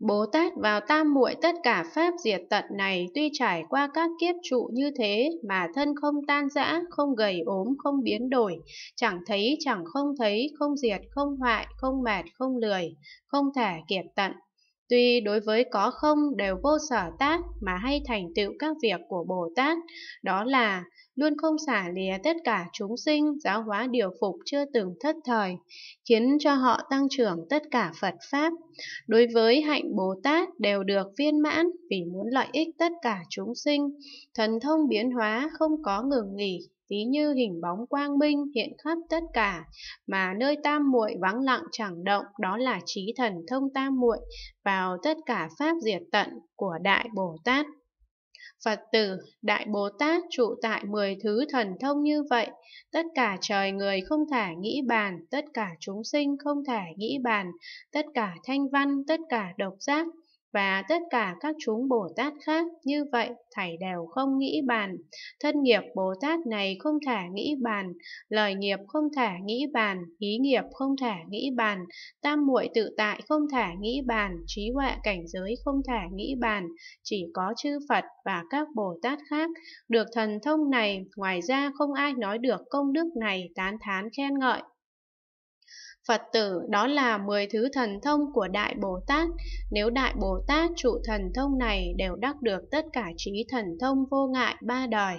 Bồ Tát vào tam muội tất cả pháp diệt tận này tuy trải qua các kiếp trụ như thế mà thân không tan rã, không gầy ốm, không biến đổi, chẳng thấy, chẳng không thấy, không diệt, không hoại, không mệt, không lười, không thể kiệt tận. Tuy đối với có không đều vô sở tác mà hay thành tựu các việc của Bồ Tát, đó là luôn không xả lìa tất cả chúng sinh giáo hóa điều phục chưa từng thất thời, khiến cho họ tăng trưởng tất cả Phật Pháp. Đối với hạnh Bồ Tát đều được viên mãn vì muốn lợi ích tất cả chúng sinh, thần thông biến hóa không có ngừng nghỉ, tí như hình bóng quang minh hiện khắp tất cả mà nơi tam muội vắng lặng chẳng động đó là trí thần thông tam muội vào tất cả pháp diệt tận của đại bồ tát Phật tử, Đại Bồ Tát trụ tại mười thứ thần thông như vậy, tất cả trời người không thể nghĩ bàn, tất cả chúng sinh không thể nghĩ bàn, tất cả thanh văn, tất cả độc giác và tất cả các chúng Bồ Tát khác như vậy thầy đều không nghĩ bàn. Thân nghiệp Bồ Tát này không thể nghĩ bàn, lời nghiệp không thể nghĩ bàn, ý nghiệp không thể nghĩ bàn, tam muội tự tại không thể nghĩ bàn, trí huệ cảnh giới không thể nghĩ bàn, chỉ có chư Phật và các Bồ Tát khác được thần thông này, ngoài ra không ai nói được công đức này tán thán khen ngợi Phật tử đó là 10 thứ thần thông của Đại Bồ Tát. Nếu Đại Bồ Tát trụ thần thông này đều đắc được tất cả trí thần thông vô ngại ba đời.